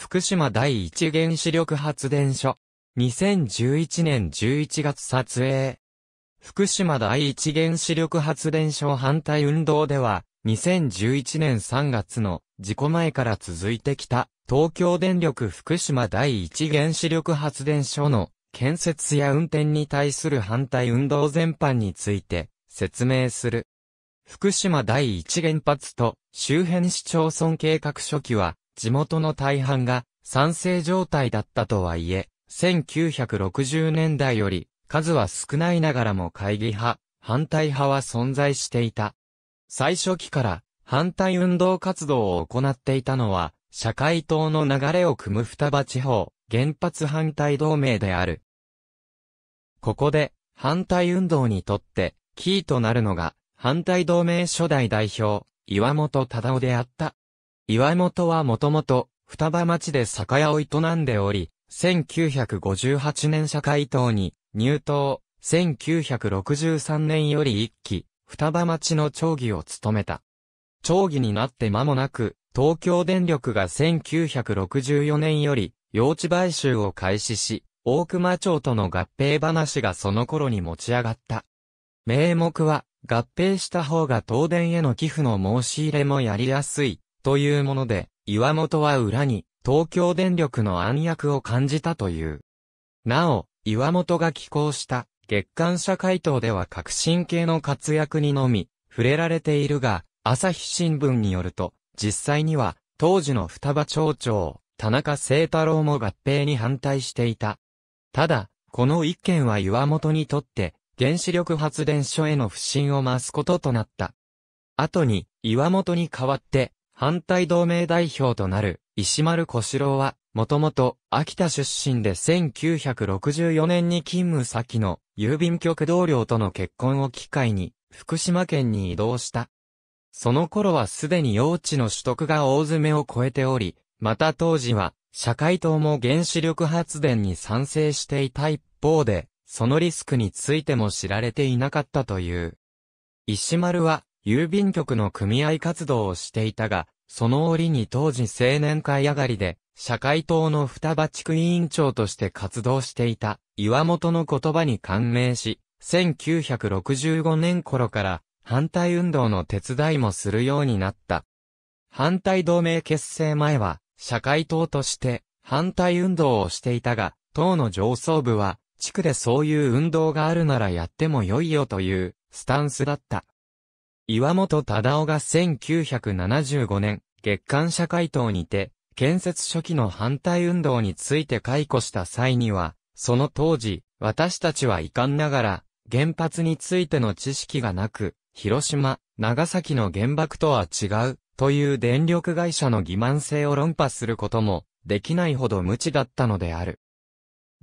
福島第一原子力発電所。2011年11月撮影。福島第一原子力発電所反対運動では、2011年3月の事故前から続いてきた東京電力福島第一原子力発電所の建設や運転に対する反対運動全般について説明する。福島第一原発と周辺市町村計画初期は地元の大半が賛成状態だったとはいえ、1960年代より数は少ないながらも会議派、反対派は存在していた。最初期から反対運動活動を行っていたのは、社会党の流れを組む双葉地方、原発反対同盟である。ここで、反対運動にとって、キーとなるのが、反対同盟初代代表、岩本忠夫であった。岩本はもともと、双葉町で酒屋を営んでおり、1958年社会党に入党、1963年より一期、双葉町の町議を務めた。町議になって間もなく、東京電力が1964年より、用地買収を開始し、大熊町との合併話がその頃に持ち上がった。名目は、合併した方が東電への寄付の申し入れもやりやすい、というもので、岩本は裏に、東京電力の暗躍を感じたという。なお、岩本が寄稿した、月刊社会党では革新系の活躍にのみ、触れられているが、朝日新聞によると、実際には、当時の双葉町長、田中清太郎も合併に反対していた。ただ、この一件は岩本にとって、原子力発電所への不信を増すこととなった。後に、岩本に代わって、反対同盟代表となる石丸小四郎は、もともと秋田出身で1964年に勤務先の郵便局同僚との結婚を機会に福島県に移動した。その頃はすでに用地の取得が大詰めを超えており、また当時は社会党も原子力発電に賛成していた一方で、そのリスクについても知られていなかったという。石丸は郵便局の組合活動をしていたが、その折に当時青年会上がりで、社会党の双葉地区委員長として活動していた岩本の言葉に感銘し、1965年頃から反対運動の手伝いもするようになった。反対同盟結成前は、社会党として反対運動をしていたが、党の上層部は、地区でそういう運動があるならやってもよいよというスタンスだった。岩本忠夫が1975年、月刊社会党にて、建設初期の反対運動について解雇した際には、その当時、私たちは遺憾ながら、原発についての知識がなく、広島、長崎の原爆とは違う、という電力会社の欺瞞性を論破することも、できないほど無知だったのである。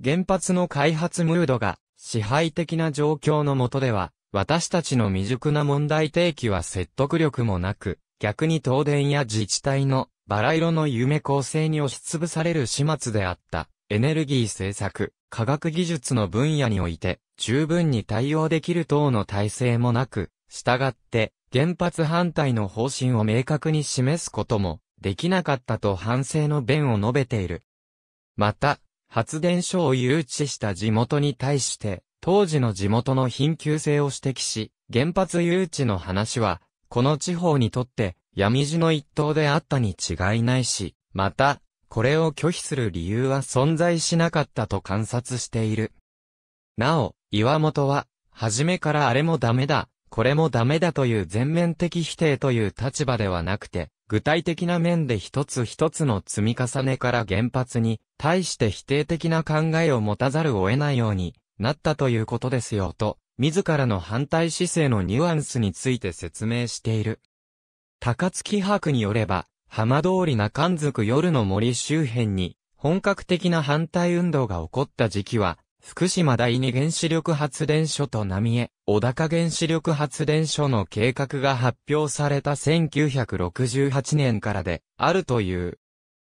原発の開発ムードが、支配的な状況の下では、私たちの未熟な問題提起は説得力もなく、逆に東電や自治体のバラ色の夢構成に押しつぶされる始末であった。エネルギー政策、科学技術の分野において、十分に対応できる等の体制もなく、従って、原発反対の方針を明確に示すことも、できなかったと反省の弁を述べている。また、発電所を誘致した地元に対して、当時の地元の貧窮性を指摘し、原発誘致の話は、この地方にとって闇路の一党であったに違いないし、また、これを拒否する理由は存在しなかったと観察している。なお、岩本は、初めからあれもダメだ、これもダメだという全面的否定という立場ではなくて、具体的な面で一つ一つの積み重ねから原発に対して否定的な考えを持たざるを得ないようになったということですよと、自らの反対姿勢のニュアンスについて説明している。高槻博によれば、浜通り中んずく夜の森周辺に、本格的な反対運動が起こった時期は、福島第二原子力発電所と浪江、小高原子力発電所の計画が発表された1968年からで、あるという。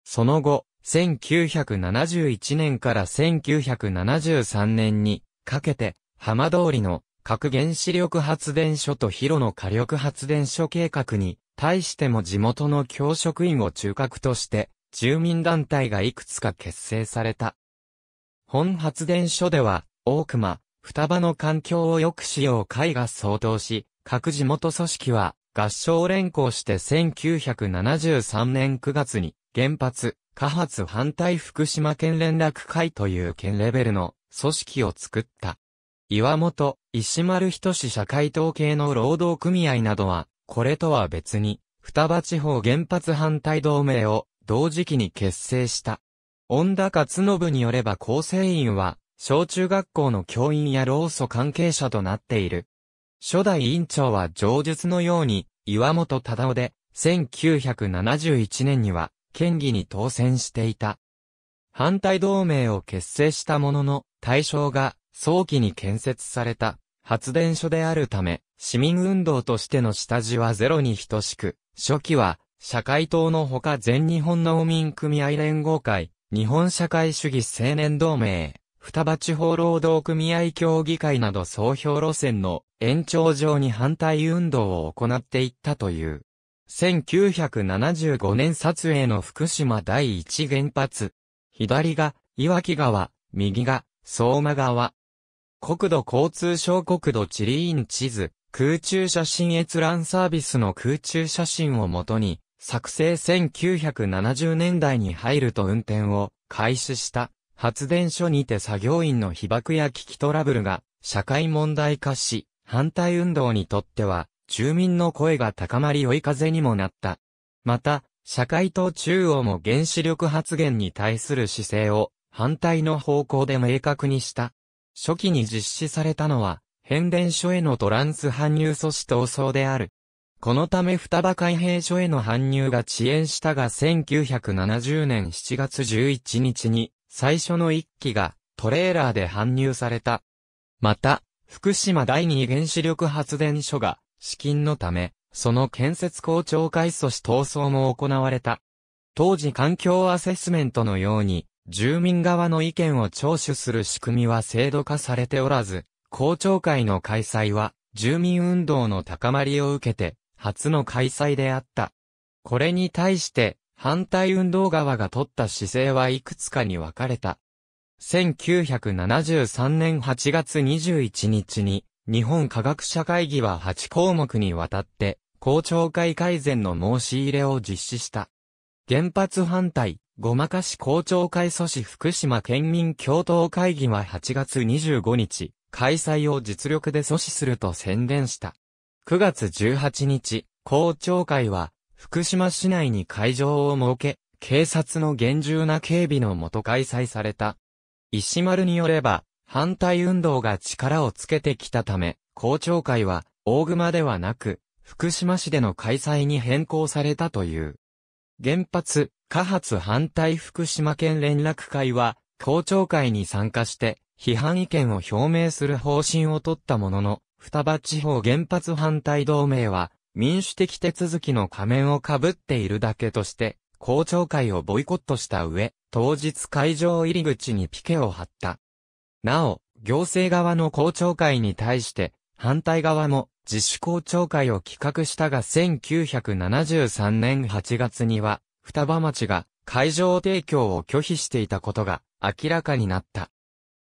その後、1971年から1973年にかけて、浜通りの核原子力発電所と広野火力発電所計画に、対しても地元の教職員を中核として、住民団体がいくつか結成された。本発電所では、大熊、双葉の環境を良くしよう会が相当し、各地元組織は合唱連行して1973年9月に原発、過発反対福島県連絡会という県レベルの組織を作った。岩本、石丸人志社会統計の労働組合などは、これとは別に、双葉地方原発反対同盟を同時期に結成した。恩田勝信によれば構成員は、小中学校の教員や労組関係者となっている。初代委員長は上述のように、岩本忠夫で、1971年には、県議に当選していた。反対同盟を結成したものの、対象が早期に建設された発電所であるため、市民運動としての下地はゼロに等しく、初期は社会党のほか全日本農民組合連合会、日本社会主義青年同盟、双葉地方労働組合協議会など総評路線の延長上に反対運動を行っていったという。1975年撮影の福島第一原発。左が、岩木川、右が、相馬川。国土交通省国土地理院地図、空中写真閲覧サービスの空中写真をもとに、作成1970年代に入ると運転を開始した発電所にて作業員の被爆や危機トラブルが社会問題化し、反対運動にとっては住民の声が高まり追い風にもなった。また、社会党中央も原子力発言に対する姿勢を反対の方向で明確にした。初期に実施されたのは、変電所へのトランス搬入阻止闘争である。このため双葉海兵所への搬入が遅延したが1970年7月11日に最初の一機がトレーラーで搬入された。また、福島第二原子力発電所が資金のため、その建設校長会阻止闘争も行われた。当時環境アセスメントのように、住民側の意見を聴取する仕組みは制度化されておらず、公聴会の開催は、住民運動の高まりを受けて、初の開催であった。これに対して、反対運動側が取った姿勢はいくつかに分かれた。1973年8月21日に、日本科学者会議は8項目にわたって、公聴会改善の申し入れを実施した。原発反対、ごまかし公聴会阻止福島県民共闘会議は8月25日、開催を実力で阻止すると宣言した。9月18日、公聴会は、福島市内に会場を設け、警察の厳重な警備のもと開催された。石丸によれば、反対運動が力をつけてきたため、校長会は大熊ではなく、福島市での開催に変更されたという。原発、過発反対福島県連絡会は、校長会に参加して、批判意見を表明する方針を取ったものの、双葉地方原発反対同盟は、民主的手続きの仮面をかぶっているだけとして、校長会をボイコットした上、当日会場入り口にピケを張った。なお、行政側の公聴会に対して、反対側も自主公聴会を企画したが1973年8月には、双葉町が会場提供を拒否していたことが明らかになった。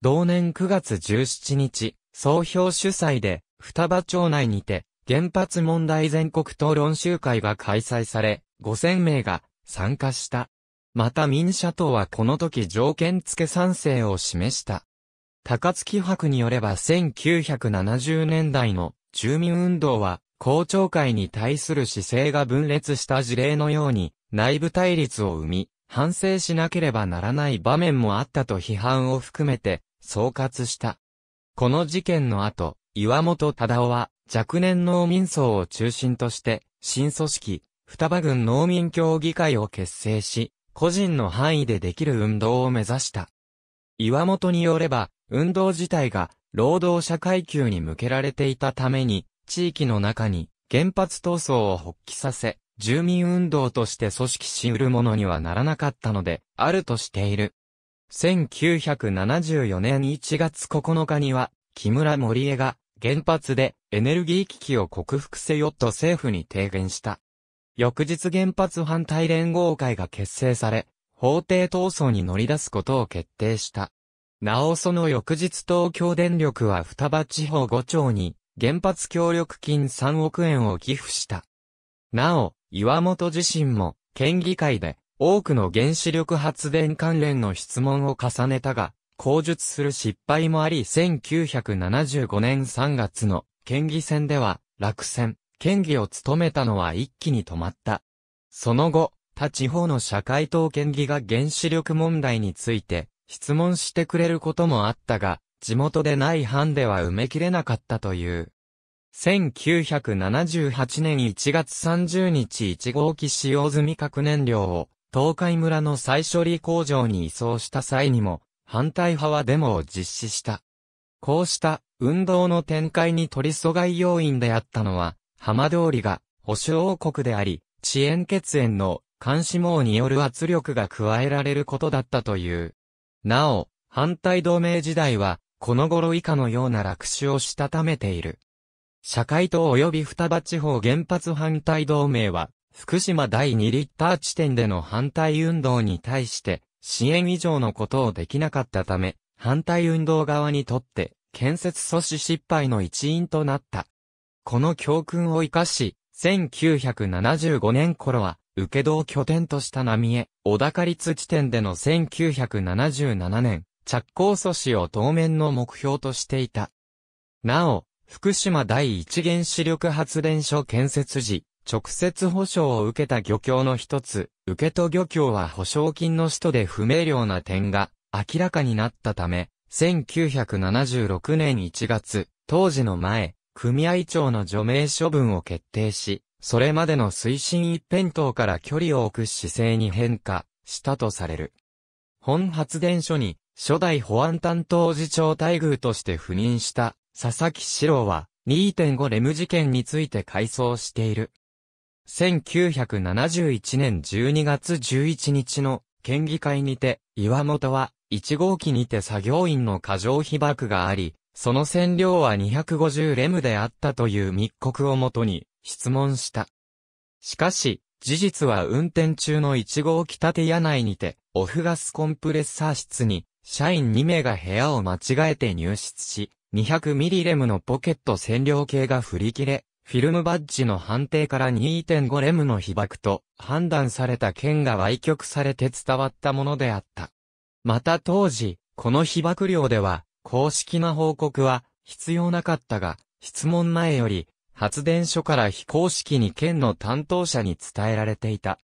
同年9月17日、総評主催で、双葉町内にて、原発問題全国討論集会が開催され、5000名が参加した。また民社党はこの時条件付け賛成を示した。高槻博によれば1970年代の住民運動は、公聴会に対する姿勢が分裂した事例のように、内部対立を生み、反省しなければならない場面もあったと批判を含めて、総括した。この事件の後、岩本忠夫は、若年農民層を中心として、新組織、双葉郡農民協議会を結成し、個人の範囲でできる運動を目指した。岩本によれば、運動自体が労働者階級に向けられていたために、地域の中に原発闘争を発起させ、住民運動として組織し得るものにはならなかったので、あるとしている。1974年1月9日には、木村森江が原発でエネルギー危機を克服せよと政府に提言した。翌日原発反対連合会が結成され、法廷闘争に乗り出すことを決定した。なおその翌日東京電力は双葉地方5町に原発協力金3億円を寄付した。なお、岩本自身も県議会で多くの原子力発電関連の質問を重ねたが、口述する失敗もあり1975年3月の県議選では落選、県議を務めたのは一気に止まった。その後、他地方の社会党県議が原子力問題について質問してくれることもあったが、地元でない班では埋めきれなかったという。1978年1月30日1号機使用済み核燃料を東海村の再処理工場に移送した際にも反対派はデモを実施した。こうした運動の展開に取り阻害要因であったのは浜通りが保守王国であり遅延血縁の監視網による圧力が加えられることだったという。なお、反対同盟時代は、この頃以下のような落首をしたためている。社会党及び双葉地方原発反対同盟は、福島第2リッター地点での反対運動に対して、支援以上のことをできなかったため、反対運動側にとって、建設阻止失敗の一因となった。この教訓を生かし、1975年頃は、受け戸を拠点とした浪江、小高立地点での1977年、着工阻止を当面の目標としていた。なお、福島第一原子力発電所建設時、直接保証を受けた漁協の一つ、受戸漁協は保証金の使途で不明瞭な点が明らかになったため、1976年1月、当時の前、組合長の除名処分を決定し、それまでの水深一辺倒から距離を置く姿勢に変化したとされる。本発電所に初代保安担当次長待遇として赴任した佐々木史郎は2.5レム事件について回想している。1971年12月11日の県議会にて岩本は1号機にて作業員の過剰被爆があり、その線量は250レムであったという密告をもとに、質問した。しかし、事実は運転中の1号機建屋内にて、オフガスコンプレッサー室に、社員2名が部屋を間違えて入室し、200ミリレムのポケット線量計が振り切れ、フィルムバッジの判定から2.5レムの被爆と判断された件が歪曲されて伝わったものであった。また当時、この被爆量では、公式な報告は必要なかったが、質問前より発電所から非公式に県の担当者に伝えられていた。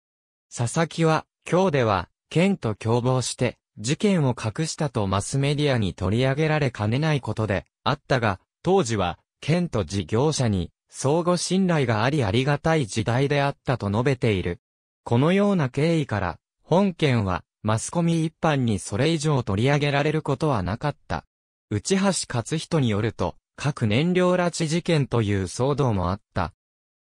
佐々木は、今日では、県と共謀して、事件を隠したとマスメディアに取り上げられかねないことで、あったが、当時は、県と事業者に、相互信頼がありありがたい時代であったと述べている。このような経緯から、本件は、マスコミ一般にそれ以上取り上げられることはなかった。内橋勝人によると、核燃料拉致事件という騒動もあった。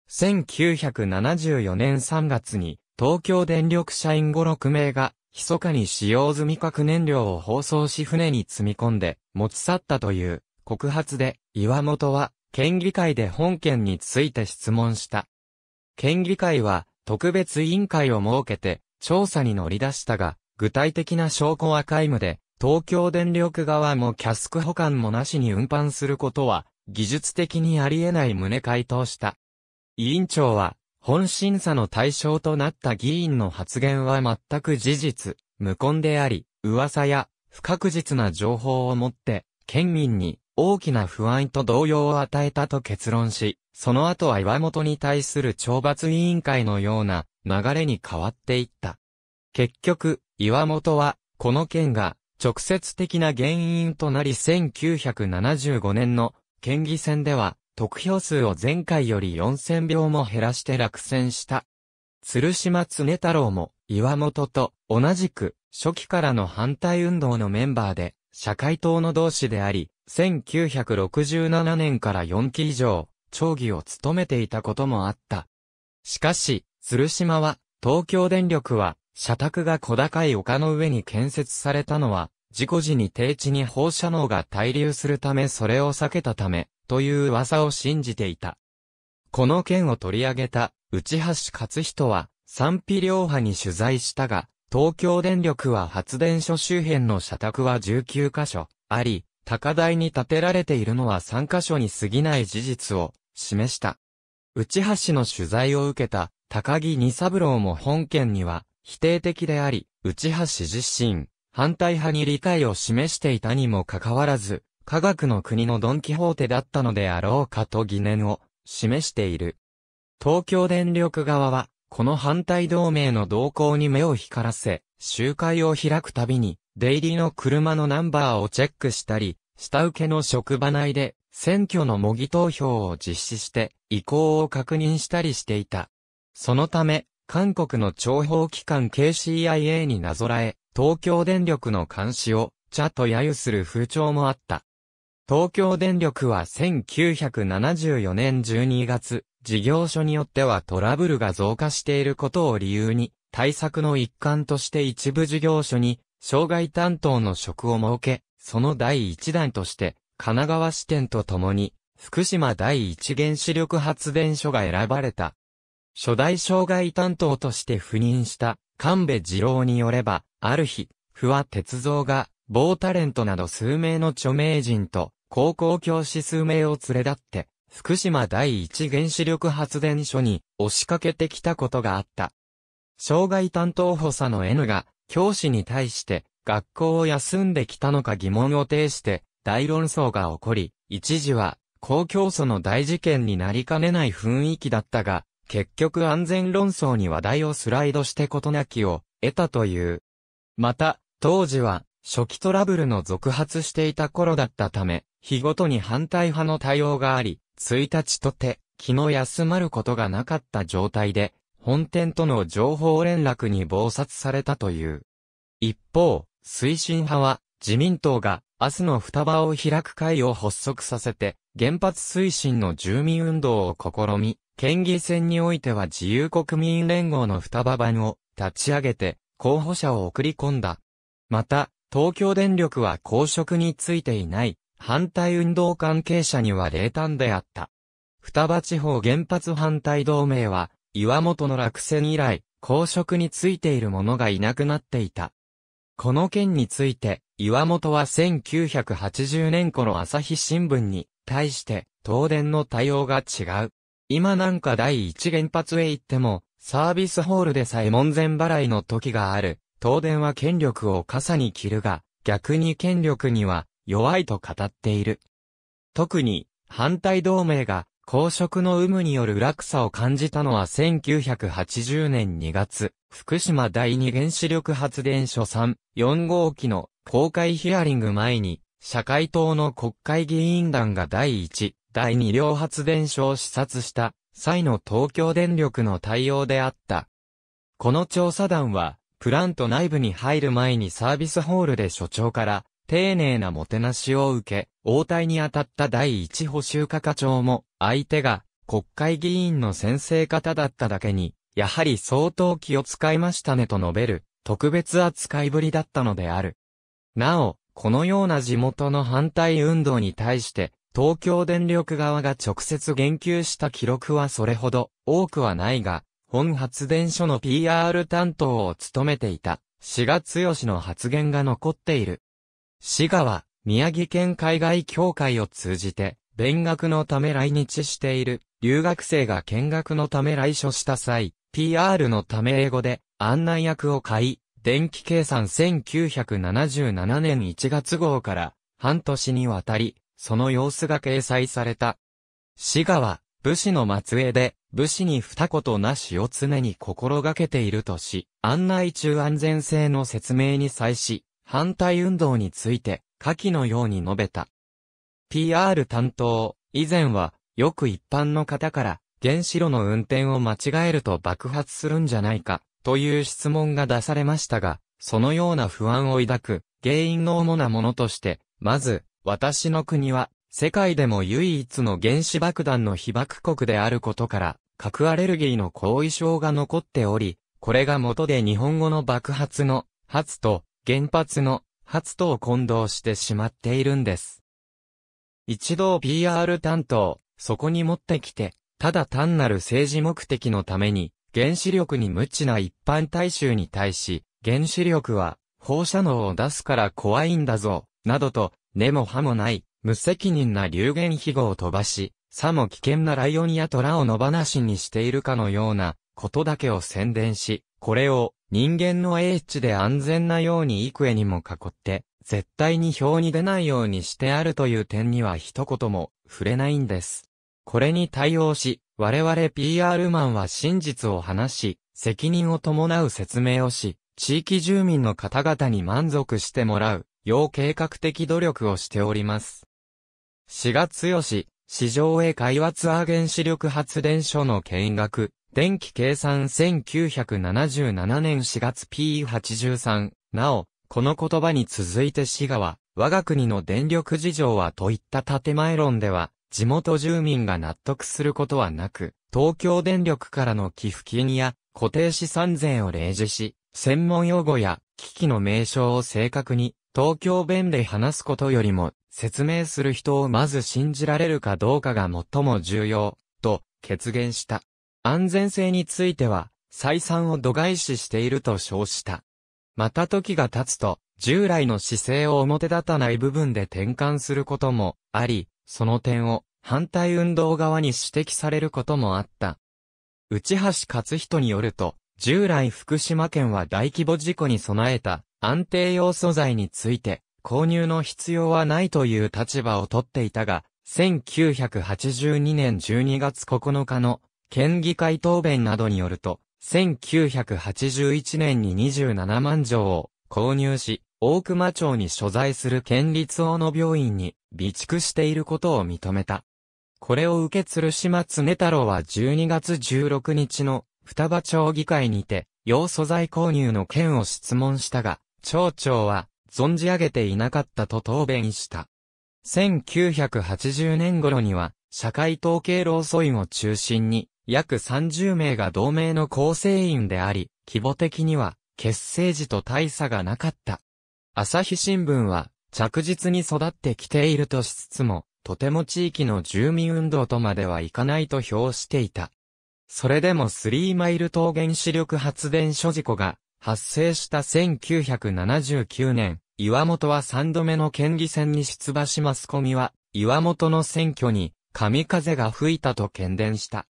1974年3月に、東京電力社員5、6名が、密かに使用済み核燃料を包装し船に積み込んで、持ち去ったという告発で、岩本は、県議会で本件について質問した。県議会は、特別委員会を設けて、調査に乗り出したが、具体的な証拠は皆無で、東京電力側もキャスク保管もなしに運搬することは、技術的にあり得ない旨回答した。委員長は、本審査の対象となった議員の発言は全く事実、無根であり、噂や不確実な情報をもって、県民に大きな不安と動揺を与えたと結論し、その後は岩本に対する懲罰委員会のような流れに変わっていった。結局、岩本は、この件が直接的な原因となり1975年の県議選では、得票数を前回より4000票も減らして落選した。鶴島常太郎も岩本と同じく初期からの反対運動のメンバーで社会党の同志であり、1967年から4期以上、町議を務めていたこともあった。しかし、鶴島は、東京電力は、社宅が小高い丘の上に建設されたのは、事故時に低地に放射能が滞留するためそれを避けたため、という噂を信じていた。この件を取り上げた、内橋勝人は、賛否両派に取材したが、東京電力は発電所周辺の社宅は19カ所あり、高台に建てられているのは3カ所に過ぎない事実を示した。内橋の取材を受けた高木二三郎も本件には否定的であり、内派支持心、反対派に理解を示していたにもかかわらず、科学の国のドンキホーテだったのであろうかと疑念を示している。東京電力側は、この反対同盟の動向に目を光らせ、集会を開くたびに、出入りの車のナンバーをチェックしたり、下請けの職場内で、選挙の模擬投票を実施して、意向を確認したりしていた。そのため、韓国の諜報機関 KCIA になぞらえ、東京電力の監視を、茶と揶揄する風潮もあった。東京電力は1974年12月、事業所によってはトラブルが増加していることを理由に、対策の一環として一部事業所に、障害担当の職を設け、その第一弾として、神奈川支店とともに、福島第一原子力発電所が選ばれた。初代障害担当として赴任した神戸二郎によれば、ある日、不破鉄造が、某タレントなど数名の著名人と、高校教師数名を連れ立って、福島第一原子力発電所に押しかけてきたことがあった。障害担当補佐の N が、教師に対して、学校を休んできたのか疑問を呈して、大論争が起こり、一時は、公共訴の大事件になりかねない雰囲気だったが、結局安全論争に話題をスライドして事なきを得たという。また、当時は、初期トラブルの続発していた頃だったため、日ごとに反対派の対応があり、1日とて、気の休まることがなかった状態で、本店との情報連絡に暴殺されたという。一方、推進派は、自民党が、明日の双葉を開く会を発足させて、原発推進の住民運動を試み、県議選においては自由国民連合の双葉版を立ち上げて候補者を送り込んだ。また、東京電力は公職についていない反対運動関係者には冷淡であった。双葉地方原発反対同盟は岩本の落選以来公職についている者がいなくなっていた。この件について、岩本は1980年頃朝日新聞に対して東電の対応が違う。今なんか第一原発へ行っても、サービスホールでさえ門前払いの時がある。東電は権力を傘に着るが、逆に権力には弱いと語っている。特に、反対同盟が公職の有無による落差を感じたのは1980年2月、福島第二原子力発電所3、4号機の公開ヒアリング前に、社会党の国会議員団が第1、第2両発電所を視察した際の東京電力の対応であった。この調査団は、プラント内部に入る前にサービスホールで所長から、丁寧なもてなしを受け、応対に当たった第一補修課課長も、相手が国会議員の先生方だっただけに、やはり相当気を使いましたねと述べる、特別扱いぶりだったのである。なお、このような地元の反対運動に対して、東京電力側が直接言及した記録はそれほど多くはないが、本発電所の PR 担当を務めていた、志賀剛の発言が残っている。志賀は、宮城県海外協会を通じて、勉学のため来日している、留学生が見学のため来所した際、PR のため英語で案内役を買い、電気計算1977年1月号から半年にわたり、その様子が掲載された。滋賀は武士の末裔で、武士に二言なしを常に心がけているとし、案内中安全性の説明に際し、反対運動について、下記のように述べた。PR 担当、以前は、よく一般の方から、原子炉の運転を間違えると爆発するんじゃないか、という質問が出されましたが、そのような不安を抱く原因の主なものとして、まず、私の国は、世界でも唯一の原子爆弾の被爆国であることから、核アレルギーの後遺症が残っており、これが元で日本語の爆発の発と原発の発とを混同してしまっているんです。一度 PR 担当、そこに持ってきて、ただ単なる政治目的のために、原子力に無知な一般大衆に対し、原子力は放射能を出すから怖いんだぞ、などと、根も葉もない、無責任な流言飛語を飛ばし、さも危険なライオンや虎を野放しにしているかのような、ことだけを宣伝し、これを人間の英知で安全なように幾重にも囲って、絶対に表に出ないようにしてあるという点には一言も触れないんです。これに対応し、我々 PR マンは真実を話し、責任を伴う説明をし、地域住民の方々に満足してもらう、要計画的努力をしております。4月よし、市場へ海発アーゲン子力発電所の見学、電気計算1977年4月 PE83、なお、この言葉に続いて滋賀は、我が国の電力事情はといった建前論では、地元住民が納得することはなく、東京電力からの寄付金や固定資産税を例示し、専門用語や機器の名称を正確に東京弁で話すことよりも説明する人をまず信じられるかどうかが最も重要と決言した。安全性については採算を度外視していると称した。また時が経つと従来の姿勢を表立たない部分で転換することもあり、その点を反対運動側に指摘されることもあった。内橋勝人によると、従来福島県は大規模事故に備えた安定用素材について購入の必要はないという立場をとっていたが、1982年12月9日の県議会答弁などによると、1981年に27万錠を購入し、大熊町に所在する県立大野病院に備蓄していることを認めた。これを受け鶴島常太郎は12月16日の双葉町議会にて、要素材購入の件を質問したが、町長は存じ上げていなかったと答弁した。1980年頃には、社会統計労組員を中心に、約30名が同盟の構成員であり、規模的には、結成時と大差がなかった。朝日新聞は、着実に育ってきているとしつつも、とても地域の住民運動とまではいかないと評していた。それでもスリーマイル島原子力発電所事故が発生した1979年、岩本は3度目の県議選に出馬しマスコミは、岩本の選挙に、神風が吹いたと喧伝した。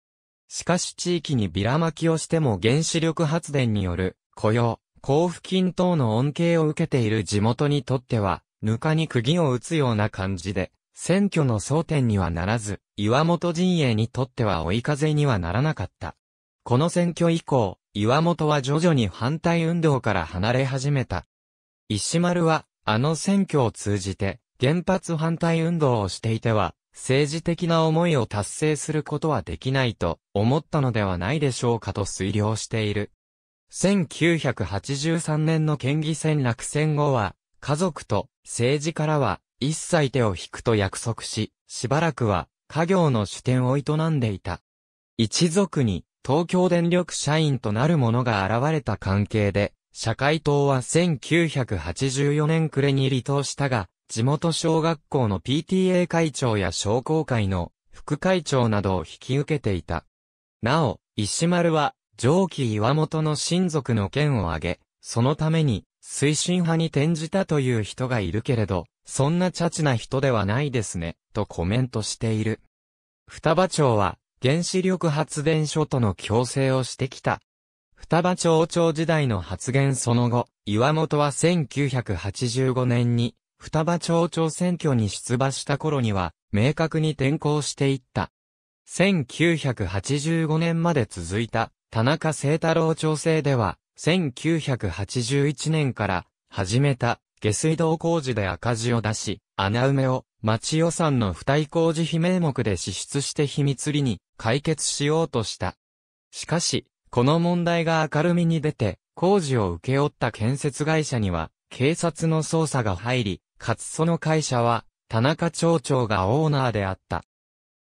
しかし地域にビラ巻きをしても原子力発電による雇用、交付金等の恩恵を受けている地元にとっては、ぬかに釘を打つような感じで、選挙の争点にはならず、岩本陣営にとっては追い風にはならなかった。この選挙以降、岩本は徐々に反対運動から離れ始めた。石丸は、あの選挙を通じて、原発反対運動をしていては、政治的な思いを達成することはできないと思ったのではないでしょうかと推量している。1983年の県議選落選後は、家族と政治からは一切手を引くと約束し、しばらくは家業の主典を営んでいた。一族に東京電力社員となる者が現れた関係で、社会党は1984年暮れに離党したが、地元小学校の PTA 会長や商工会の副会長などを引き受けていた。なお、石丸は、上記岩本の親族の件を挙げ、そのために、推進派に転じたという人がいるけれど、そんなチャチな人ではないですね、とコメントしている。双葉町は、原子力発電所との共生をしてきた。双葉町長時代の発言その後、岩本は1985年に、双葉町長選挙に出馬した頃には、明確に転向していった。1985年まで続いた、田中聖太郎調整では、1981年から始めた下水道工事で赤字を出し、穴埋めを町予算の付帯工事費名目で支出して秘密裏に解決しようとした。しかし、この問題が明るみに出て、工事を請け負った建設会社には、警察の捜査が入り、かつその会社は、田中町長がオーナーであった。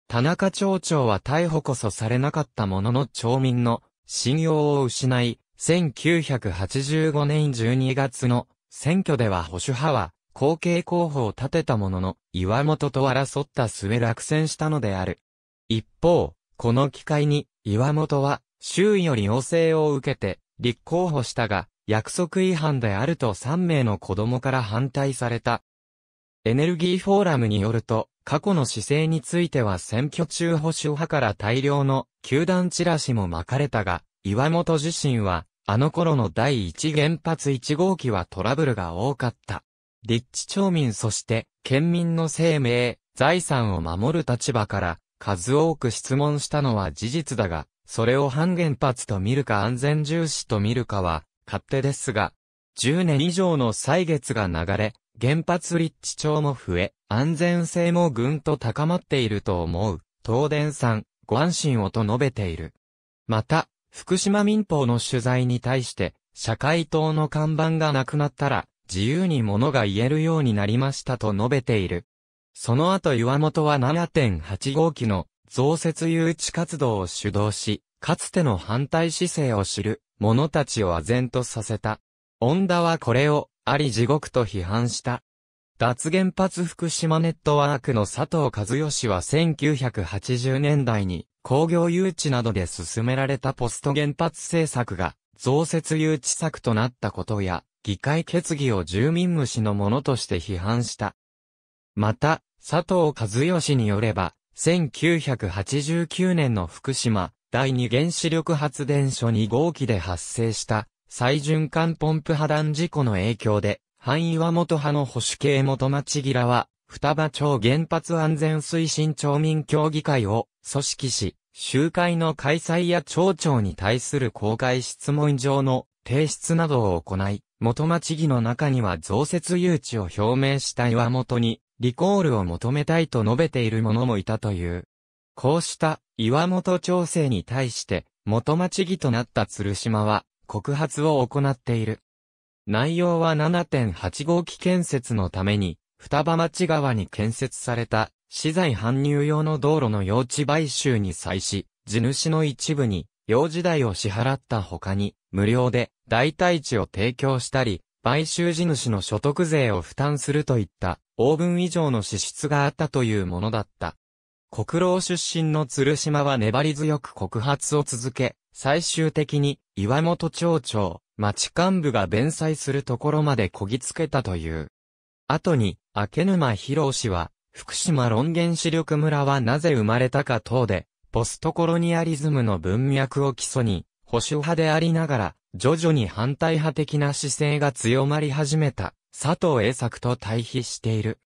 田中町長は逮捕こそされなかったものの町民の信用を失い、1985年12月の選挙では保守派は後継候補を立てたものの、岩本と争った末落選したのである。一方、この機会に岩本は周囲より要請を受けて立候補したが、約束違反であると3名の子供から反対された。エネルギーフォーラムによると、過去の姿勢については選挙中保守派から大量の球団チラシも巻かれたが、岩本自身は、あの頃の第一原発1号機はトラブルが多かった。立地町民そして、県民の生命、財産を守る立場から、数多く質問したのは事実だが、それを反原発と見るか安全重視と見るかは、勝手ですが、10年以上の歳月が流れ、原発立地町も増え、安全性もぐんと高まっていると思う、東電さん、ご安心をと述べている。また、福島民報の取材に対して、社会党の看板がなくなったら、自由に物が言えるようになりましたと述べている。その後岩本は7 8号機の増設誘致活動を主導し、かつての反対姿勢を知る者たちを唖然とさせた。恩田はこれを、あり地獄と批判した。脱原発福島ネットワークの佐藤和義は1980年代に、工業誘致などで進められたポスト原発政策が増設誘致策となったことや、議会決議を住民無視のものとして批判した。また、佐藤和義によれば、1989年の福島第二原子力発電所2号機で発生した最循環ポンプ破断事故の影響で、範囲は元派の保守系元町ギラは双葉町原発安全推進町民協議会を組織し、集会の開催や町長に対する公開質問状の提出などを行い、元町議の中には増設誘致を表明した岩本に、リコールを求めたいと述べている者もいたという。こうした岩本調整に対して、元町議となった鶴島は、告発を行っている。内容は7 8号機建設のために、双葉町川に建設された、資材搬入用の道路の用地買収に際し、地主の一部に、用地代を支払った他に、無料で代替地を提供したり、買収地主の所得税を負担するといった、大分以上の支出があったというものだった。国労出身の鶴島は粘り強く告発を続け、最終的に岩本町長、町幹部が弁済するところまでこぎつけたという。後に、明沼博氏は、福島論原子力村はなぜ生まれたか等で、ポストコロニアリズムの文脈を基礎に、保守派でありながら、徐々に反対派的な姿勢が強まり始めた、佐藤栄作と対比している。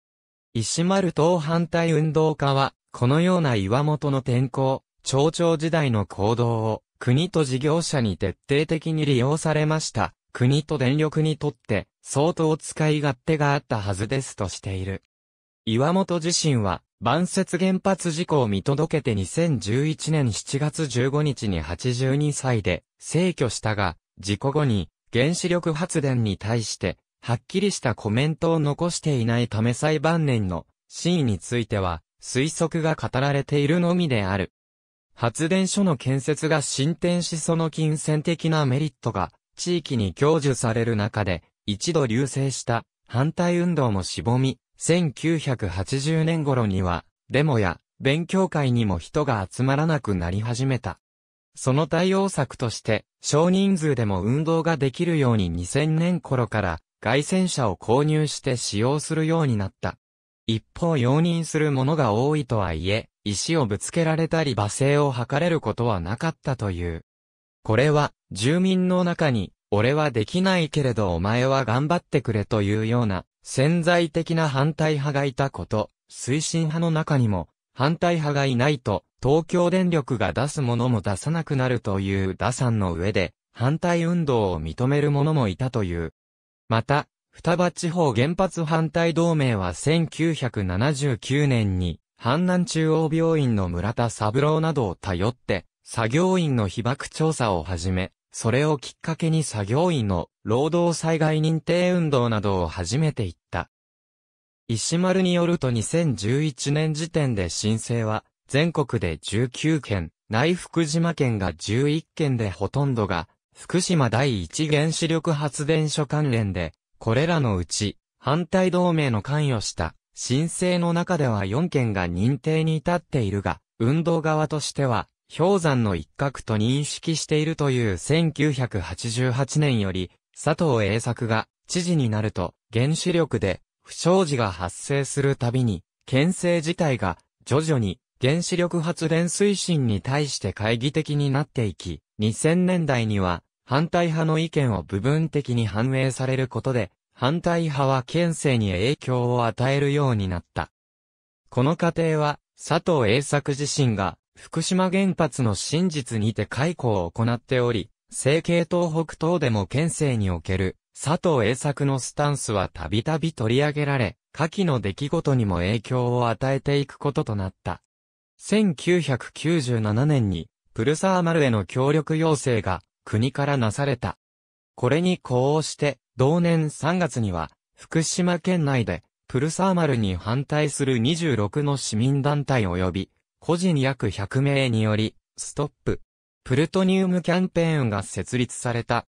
石丸党反対運動家は、このような岩本の転校、町長時代の行動を、国と事業者に徹底的に利用されました。国と電力にとって、相当使い勝手があったはずですとしている。岩本自身は、万雪原発事故を見届けて2011年7月15日に82歳で、逝去したが、事故後に、原子力発電に対して、はっきりしたコメントを残していないため最晩年の真意については、推測が語られているのみである。発電所の建設が進展しその金銭的なメリットが地域に享受される中で、一度流星した反対運動もしぼみ、1980年頃には、デモや勉強会にも人が集まらなくなり始めた。その対応策として、少人数でも運動ができるように2000年頃から、外戦車を購入して使用するようになった。一方容認する者が多いとはいえ、石をぶつけられたり罵声を吐かれることはなかったという。これは、住民の中に、俺はできないけれどお前は頑張ってくれというような潜在的な反対派がいたこと、推進派の中にも反対派がいないと東京電力が出すものも出さなくなるという打算の上で反対運動を認める者もいたという。また、双葉地方原発反対同盟は1979年に阪南中央病院の村田三郎などを頼って作業員の被爆調査を始め、それをきっかけに作業員の労働災害認定運動などを始めていった。石丸によると2011年時点で申請は全国で19件、内福島県が11件でほとんどが福島第一原子力発電所関連で、これらのうち反対同盟の関与した申請の中では4件が認定に至っているが、運動側としては氷山の一角と認識しているという1988年より、佐藤栄作が知事になると、原子力で不祥事が発生するたびに、県政自体が徐々に原子力発電推進に対して懐疑的になっていき、2000年代には反対派の意見を部分的に反映されることで、反対派は県政に影響を与えるようになった。この過程は、佐藤栄作自身が福島原発の真実にて解雇を行っており、政経東北等でも県政における佐藤栄作のスタンスはたびたび取り上げられ、下記の出来事にも影響を与えていくこととなった。1997年に、プルサーマルへの協力要請が国からなされた。これに呼応して、同年3月には、福島県内で、プルサーマルに反対する26の市民団体及び、個人約100名により、ストップ、プルトニウムキャンペーンが設立された。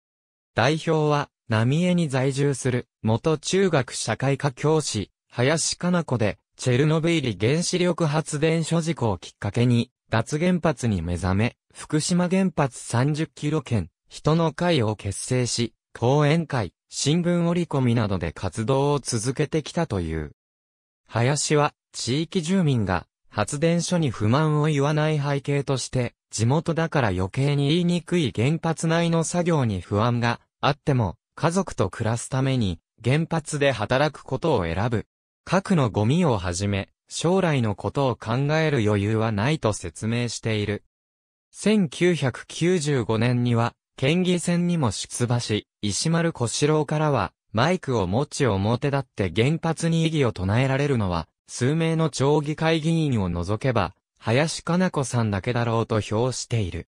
代表は、浪江に在住する、元中学社会科教師、林かな子で、チェルノブイリ原子力発電所事故をきっかけに、脱原発に目覚め、福島原発30キロ圏、人の会を結成し、講演会、新聞折り込みなどで活動を続けてきたという。林は、地域住民が発電所に不満を言わない背景として、地元だから余計に言いにくい原発内の作業に不安があっても、家族と暮らすために原発で働くことを選ぶ。核のゴミをはじめ、将来のことを考える余裕はないと説明している。1995年には、県議選にも出馬し、石丸小四郎からは、マイクを持ち表立って原発に異議を唱えられるのは、数名の町議会議員を除けば、林加奈子さんだけだろうと評している。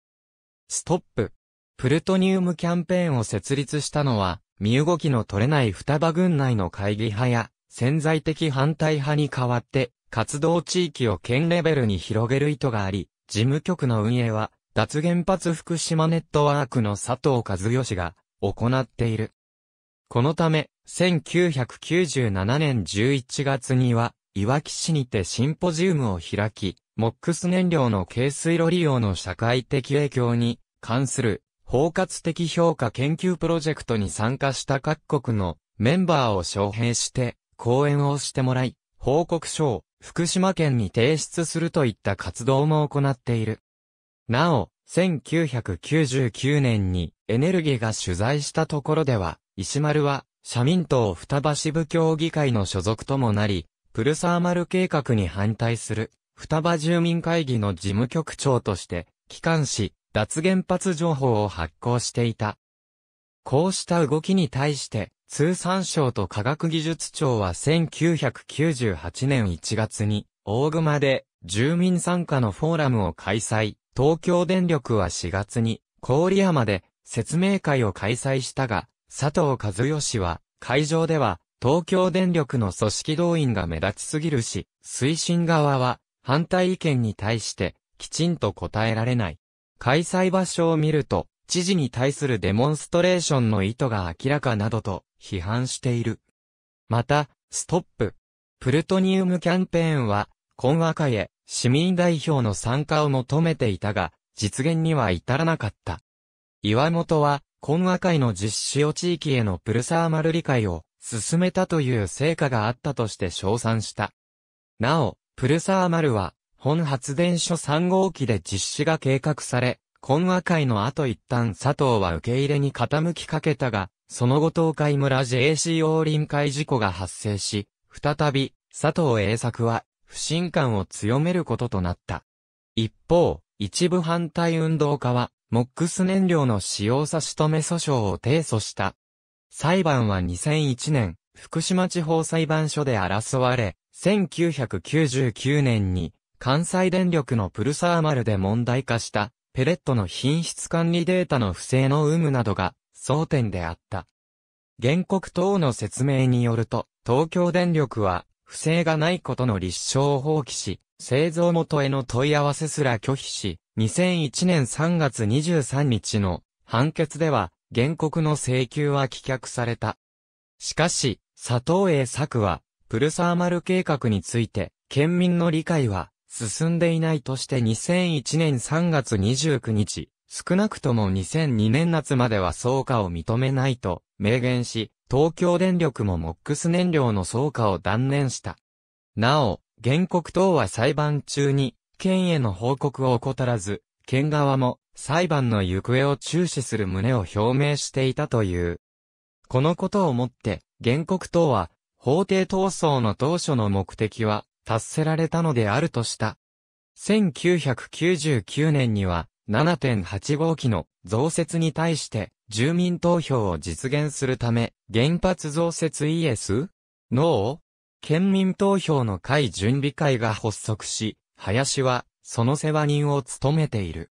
ストップ。プルトニウムキャンペーンを設立したのは、身動きの取れない双葉軍内の会議派や、潜在的反対派に代わって、活動地域を県レベルに広げる意図があり、事務局の運営は、脱原発福島ネットワークの佐藤和義が行っている。このため、1997年11月には、いわき市にてシンポジウムを開き、モックス燃料の軽水路利用の社会的影響に関する包括的評価研究プロジェクトに参加した各国のメンバーを招聘して講演をしてもらい、報告書を福島県に提出するといった活動も行っている。なお、1999年にエネルギーが取材したところでは、石丸は社民党双橋部協議会の所属ともなり、プルサーマル計画に反対する、双葉住民会議の事務局長として、機関紙、脱原発情報を発行していた。こうした動きに対して、通産省と科学技術庁は1998年1月に、大熊で住民参加のフォーラムを開催。東京電力は4月に、郡山で説明会を開催したが、佐藤和義は、会場では、東京電力の組織動員が目立ちすぎるし、推進側は反対意見に対してきちんと答えられない。開催場所を見ると、知事に対するデモンストレーションの意図が明らかなどと批判している。また、ストップ。プルトニウムキャンペーンは、今和会へ市民代表の参加を求めていたが、実現には至らなかった。岩本は、今和会の実施を地域へのプルサーマル理解を進めたという成果があったとして称賛した。なお、プルサーマルは、本発電所3号機で実施が計画され、懇和会の後一旦佐藤は受け入れに傾きかけたが、その後東海村 JCO 臨海事故が発生し、再び、佐藤栄作は、不信感を強めることとなった。一方、一部反対運動家は、モックス燃料の使用差し止め訴訟を提訴した。裁判は2001年、福島地方裁判所で争われ、1999年に関西電力のプルサーマルで問題化したペレットの品質管理データの不正の有無などが争点であった。原告等の説明によると、東京電力は不正がないことの立証を放棄し、製造元への問い合わせすら拒否し、2001年3月23日の判決では、原告の請求は棄却された。しかし、佐藤栄作は、プルサーマル計画について、県民の理解は進んでいないとして2001年3月29日、少なくとも2002年夏までは草加を認めないと明言し、東京電力もモックス燃料の総価を断念した。なお、原告等は裁判中に、県への報告を怠らず、県側も裁判の行方を注視する旨を表明していたという。このことをもって、原告等は、法廷闘争の当初の目的は、達せられたのであるとした。1999年には、7.8号機の増設に対して、住民投票を実現するため、原発増設イエスノー県民投票の会準備会が発足し、林は、その世話人を務めている。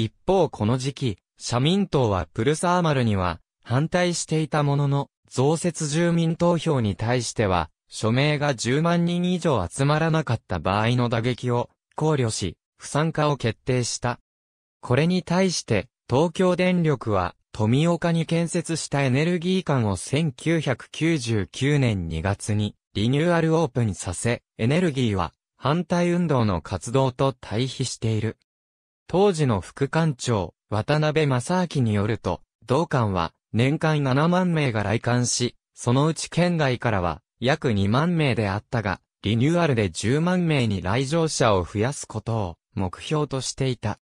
一方この時期、社民党はプルサーマルには反対していたものの、増設住民投票に対しては、署名が10万人以上集まらなかった場合の打撃を考慮し、不参加を決定した。これに対して、東京電力は、富岡に建設したエネルギー館を1999年2月にリニューアルオープンさせ、エネルギーは反対運動の活動と対比している。当時の副館長、渡辺正明によると、同館は年間7万名が来館し、そのうち県外からは約2万名であったが、リニューアルで10万名に来場者を増やすことを目標としていた。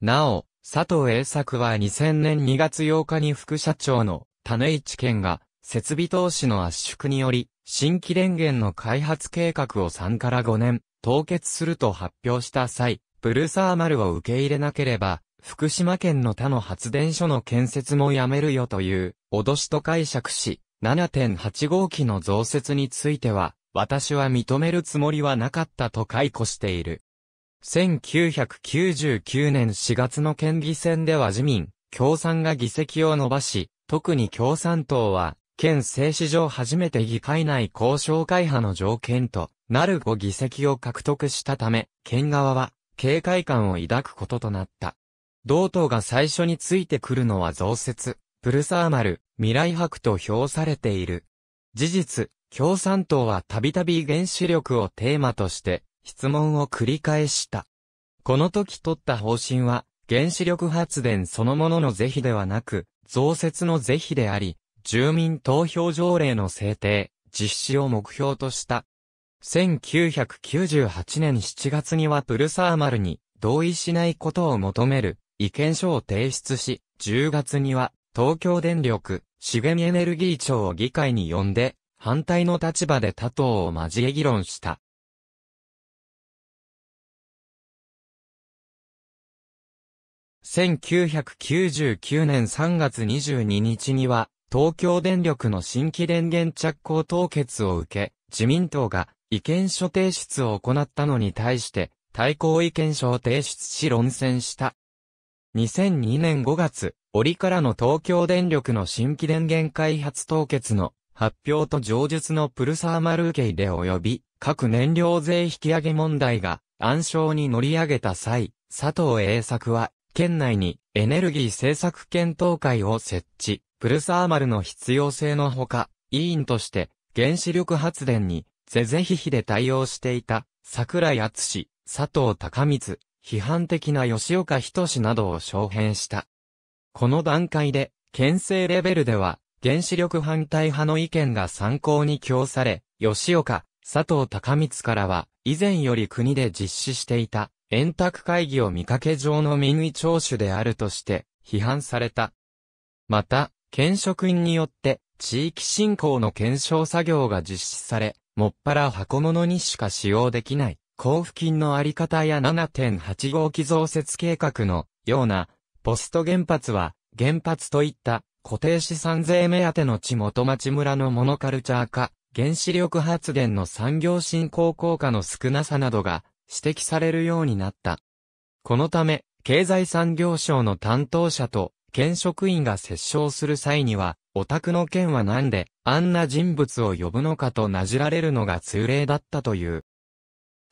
なお、佐藤栄作は2000年2月8日に副社長の種市健が設備投資の圧縮により、新規電源の開発計画を3から5年、凍結すると発表した際、ブルサーマルを受け入れなければ、福島県の他の発電所の建設もやめるよという、脅しと解釈し、7.8号機の増設については、私は認めるつもりはなかったと解雇している。1999年4月の県議選では自民、共産が議席を伸ばし、特に共産党は、県政史上初めて議会内交渉会派の条件となる5議席を獲得したため、県側は警戒感を抱くこととなった。同党が最初についてくるのは増設、プルサーマル、未来博と評されている。事実、共産党はたびたび原子力をテーマとして質問を繰り返した。この時取った方針は原子力発電そのものの是非ではなく増設の是非であり、住民投票条例の制定、実施を目標とした1998年7月にはプルサーマルに同意しないことを求める意見書を提出し、10月には東京電力資源エネルギー庁を議会に呼んで反対の立場で他党を交え議論した。1999年3月22日には、東京電力の新規電源着工凍結を受け、自民党が意見書提出を行ったのに対して、対抗意見書を提出し論戦した。2002年5月、折からの東京電力の新規電源開発凍結の発表と上述のプルサーマルーケイで及び、各燃料税引上げ問題が暗礁に乗り上げた際、佐藤栄作は、県内にエネルギー政策検討会を設置、プルサーマルの必要性のほか、委員として原子力発電に是々非々で対応していた、桜井厚志、佐藤隆光、批判的な吉岡氏などを招聘した。この段階で、県政レベルでは、原子力反対派の意見が参考に供され、吉岡、佐藤隆光からは、以前より国で実施していた、円卓会議を見かけ上の民意聴取であるとして、批判された。また、県職員によって、地域振興の検証作業が実施され、もっぱら箱物にしか使用できない、交付金のあり方や7.8号機増設計画のような、ポスト原発は、原発といった固定資産税目当ての地元町村のモノカルチャー化、原子力発電の産業振興効果の少なさなどが指摘されるようになった。このため、経済産業省の担当者と県職員が折衝する際には、オタクの件はなんで、あんな人物を呼ぶのかとなじられるのが通例だったという。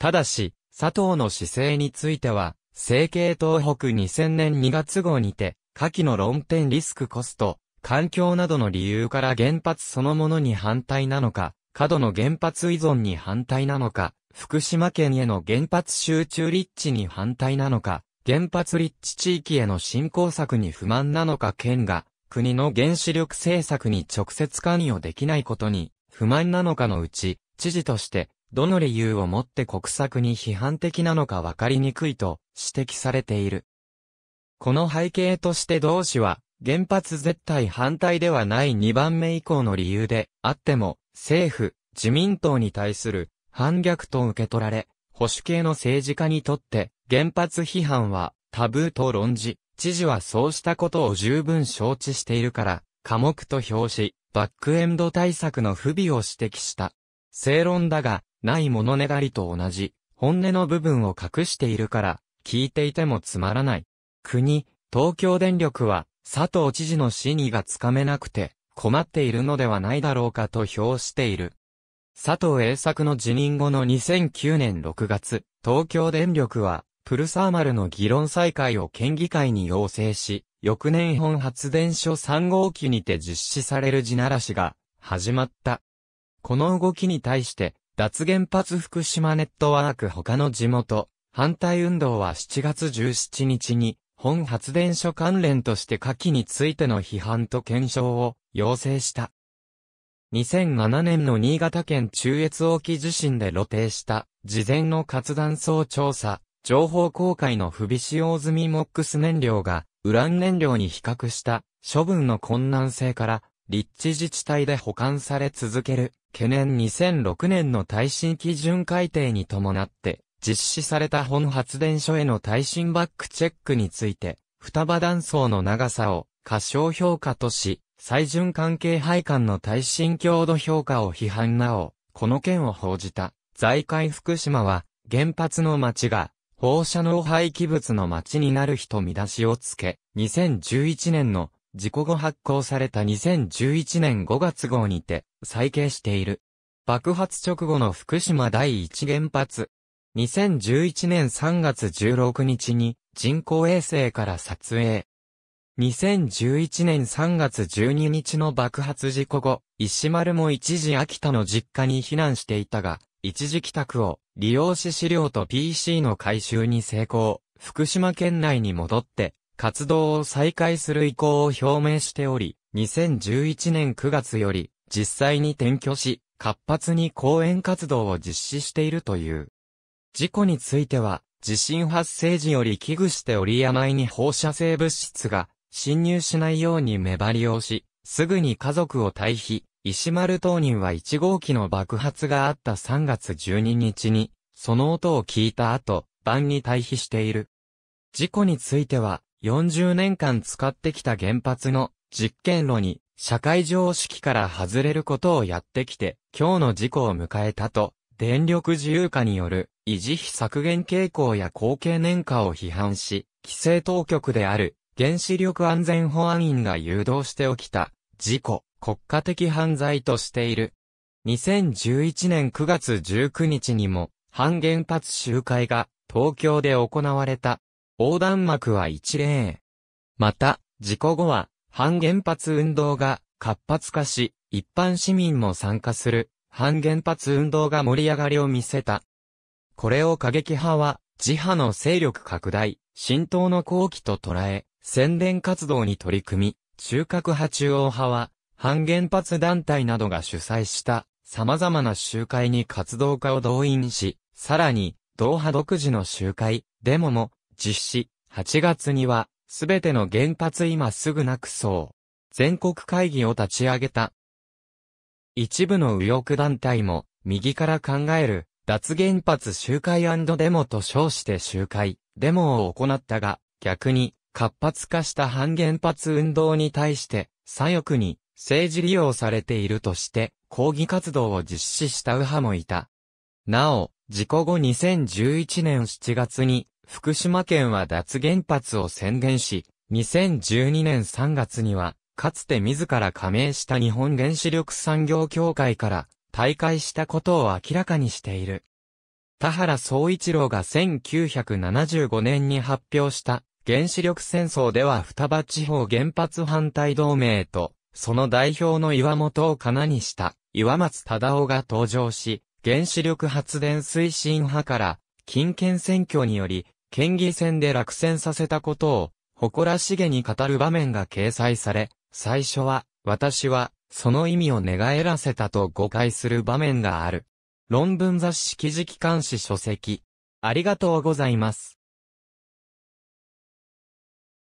ただし、佐藤の姿勢については、成経東北2000年2月号にて、下記の論点リスクコスト、環境などの理由から原発そのものに反対なのか、過度の原発依存に反対なのか、福島県への原発集中立地に反対なのか、原発立地地域への振興策に不満なのか県が、国の原子力政策に直接関与できないことに、不満なのかのうち、知事として、どの理由をもって国策に批判的なのかわかりにくいと指摘されている。この背景として同氏は、原発絶対反対ではない2番目以降の理由であっても、政府、自民党に対する反逆と受け取られ、保守系の政治家にとって原発批判はタブーと論じ、知事はそうしたことを十分承知しているから、科目と表し、バックエンド対策の不備を指摘した。正論だが、ないものねだりと同じ、本音の部分を隠しているから、聞いていてもつまらない。国、東京電力は、佐藤知事の真意がつかめなくて、困っているのではないだろうかと評している。佐藤栄作の辞任後の2009年6月、東京電力は、プルサーマルの議論再開を県議会に要請し、翌年本発電所3号機にて実施される地ならしが始まった。この動きに対して、脱原発福島ネットワーク他の地元、反対運動は7月17日に、本発電所関連として火器についての批判と検証を要請した。2007年の新潟県中越沖地震で露呈した事前の活断層調査、情報公開の不備使用済み MOX 燃料が、ウラン燃料に比較した、処分の困難性から、立地自治体で保管され続ける、懸念2006年の耐震基準改定に伴って、実施された本発電所への耐震バックチェックについて、双葉断層の長さを過小評価とし、最順関係配管の耐震強度評価を批判なお、この件を報じた、財界福島は、原発の町が放射能廃棄物の街になる日と見出しをつけ、2011年の事故後発行された2011年5月号にて再掲している。爆発直後の福島第一原発。2011年3月16日に人工衛星から撮影。2011年3月12日の爆発事故後、石丸も一時秋田の実家に避難していたが、一時帰宅を利用し資料と PC の回収に成功、福島県内に戻って、活動を再開する意向を表明しており、2011年9月より、実際に転居し、活発に講演活動を実施しているという。事故については、地震発生時より危惧して折病に放射性物質が侵入しないように目張りをし、すぐに家族を退避、石丸当人は1号機の爆発があった3月12日に、その音を聞いた後、晩に退避している。事故については、40年間使ってきた原発の実験炉に、社会常識から外れることをやってきて、今日の事故を迎えたと、電力自由化による維持費削減傾向や後継年化を批判し、規制当局である原子力安全保安院が誘導して起きた事故国家的犯罪としている。2011年9月19日にも、反原発集会が東京で行われた。横断幕は一例。また、事故後は、反原発運動が活発化し、一般市民も参加する、反原発運動が盛り上がりを見せた。これを過激派は、自派の勢力拡大、浸透の好機と捉え、宣伝活動に取り組み、中核派中央派は、反原発団体などが主催した様々な集会に活動家を動員し、さらに、同派独自の集会、デモも実施、8月には、すべての原発今すぐなくそう。全国会議を立ち上げた。一部の右翼団体も、右から考える、脱原発集会デモと称して集会、デモを行ったが、逆に、活発化した反原発運動に対して、左翼に、政治利用されているとして、抗議活動を実施した右派もいた。なお、事故後2011年7月に、福島県は脱原発を宣言し、2012年3月には、かつて自ら加盟した日本原子力産業協会から、退会したことを明らかにしている。田原総一郎が1975年に発表した、原子力戦争では双葉地方原発反対同盟と、その代表の岩本をかなにした岩松忠夫が登場し、原子力発電推進派から、金県選挙により、県議選で落選させたことを、誇らしげに語る場面が掲載され、最初は、私は、その意味を寝返らせたと誤解する場面がある。論文雑誌記事機関紙書籍。ありがとうございます。